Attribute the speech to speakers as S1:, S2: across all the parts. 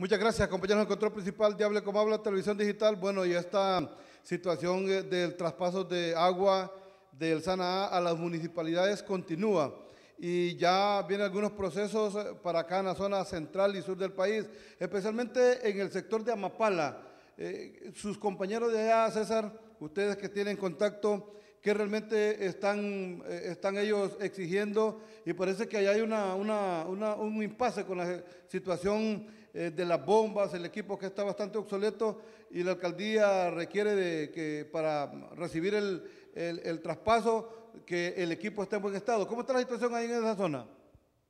S1: Muchas gracias, compañeros del control principal Diable como Habla Televisión Digital. Bueno, y esta situación eh, del traspaso de agua del Sana a las municipalidades continúa y ya vienen algunos procesos eh, para acá en la zona central y sur del país, especialmente en el sector de Amapala. Eh, sus compañeros de allá, César, ustedes que tienen contacto, Qué realmente están, eh, están ellos exigiendo y parece que ahí hay una, un impasse con la situación eh, de las bombas, el equipo que está bastante obsoleto y la alcaldía requiere de que para recibir el, el, el traspaso que el equipo esté en buen estado. ¿Cómo está la situación ahí en esa zona?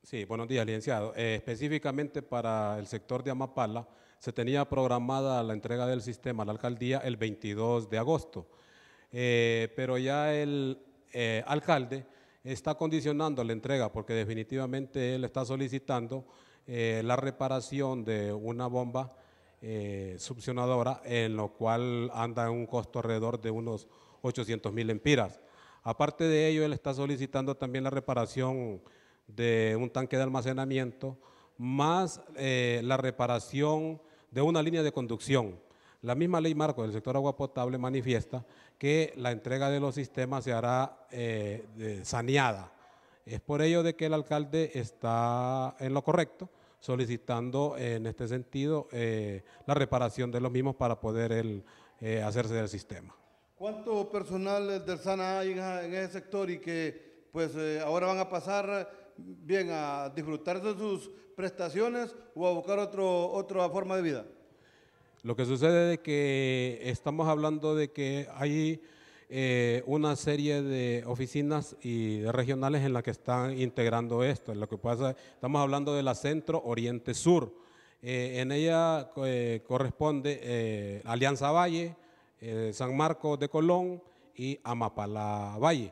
S2: Sí, buenos días, licenciado. Eh, específicamente para el sector de Amapala, se tenía programada la entrega del sistema a la alcaldía el 22 de agosto. Eh, pero ya el eh, alcalde está condicionando la entrega porque definitivamente él está solicitando eh, la reparación de una bomba succionadora en lo cual anda en un costo alrededor de unos 800 mil empiras. Aparte de ello, él está solicitando también la reparación de un tanque de almacenamiento, más la reparación de una línea de conducción. La misma ley marco del sector agua potable manifiesta que la entrega de los sistemas se hará eh, eh, saneada. Es por ello de que el alcalde está en lo correcto, solicitando en este sentido eh, la reparación de los mismos para poder hacerse del sistema.
S1: ¿Cuánto personal del SANA hay en ese sector y que pues ahora van a pasar bien a disfrutar de sus prestaciones o a buscar otra forma de vida?
S2: Lo que sucede es que estamos hablando de que hay eh, una serie de oficinas y regionales en las que están integrando esto. Lo que pasa, estamos hablando de la Centro Oriente Sur. Eh, en ella eh, corresponde Alianza Valle, San Marcos de Colón y Amapala Valle,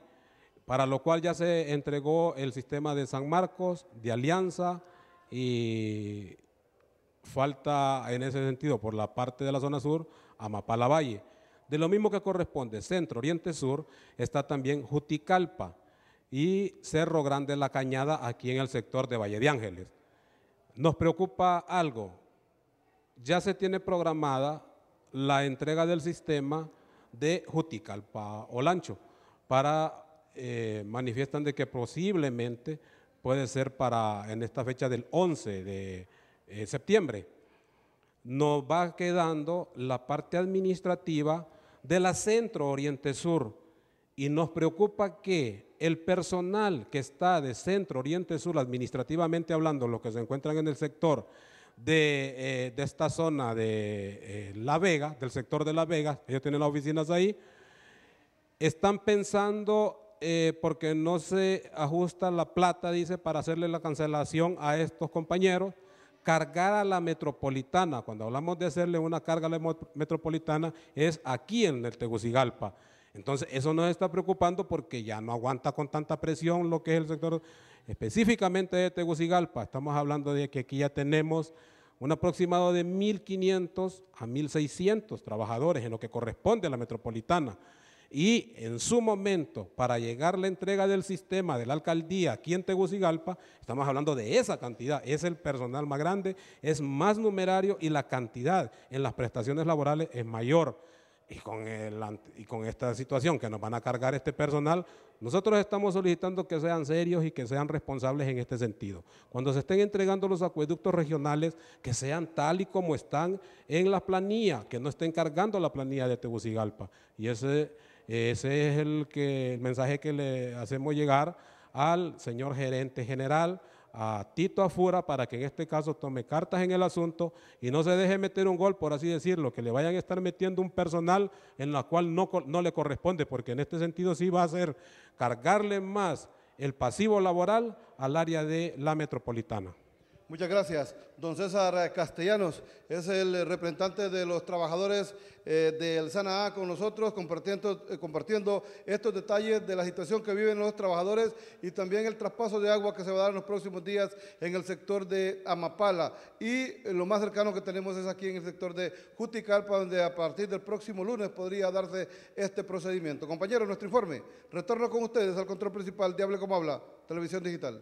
S2: para lo cual ya se entregó el sistema de San Marcos, de Alianza y falta en ese sentido por la parte de la zona sur Amapala Valle. De lo mismo que corresponde centro, oriente, sur, está también Juticalpa y Cerro Grande La Cañada aquí en el sector de Valle de Ángeles. Nos preocupa algo, ya se tiene programada la entrega del sistema de Juticalpa o Lancho para, eh, manifiestan de que posiblemente puede ser para en esta fecha del 11 de eh, septiembre. Nos va quedando la parte administrativa de la Centro Oriente Sur y nos preocupa que el personal que está de Centro Oriente Sur, administrativamente hablando, los que se encuentran en el sector de, eh, esta zona de eh, La Vega, del sector de La Vega, ellos tienen las oficinas ahí, están pensando porque no se ajusta la plata, dice, para hacerle la cancelación a estos compañeros cargar a la metropolitana, cuando hablamos de hacerle una carga a la metropolitana, es aquí en el Tegucigalpa. Entonces, eso nos está preocupando porque ya no aguanta con tanta presión lo que es el sector específicamente de Tegucigalpa. Estamos hablando de que aquí ya tenemos un aproximado de 1.500 a 1.600 trabajadores en lo que corresponde a la metropolitana. Y en su momento, para llegar la entrega del sistema de la alcaldía aquí en Tegucigalpa, estamos hablando de esa cantidad, es el personal más grande, es más numerario y la cantidad en las prestaciones laborales es mayor. Y con, el, y con esta situación que nos van a cargar este personal, nosotros estamos solicitando que sean serios y que sean responsables en este sentido. Cuando se estén entregando los acueductos regionales, que sean tal y como están en la planilla, que no estén cargando la planilla de Tegucigalpa. Y ese ese es el, mensaje que le hacemos llegar al señor gerente general, a Tito Afura, para que en este caso tome cartas en el asunto y no se deje meter un gol, por así decirlo, que le vayan a estar metiendo un personal en la cual no, no le corresponde, porque en este sentido sí va a ser cargarle más el pasivo laboral al área de la metropolitana.
S1: Muchas gracias. Don César Castellanos es el representante de los trabajadores eh, del SANA con nosotros, compartiendo, eh, compartiendo estos detalles de la situación que viven los trabajadores y también el traspaso de agua que se va a dar en los próximos días en el sector de Amapala. Y eh, lo más cercano que tenemos es aquí en el sector de Juticalpa, donde a partir del próximo lunes podría darse este procedimiento. Compañeros, nuestro informe. Retorno con ustedes al control principal Diable Como Habla, Televisión Digital.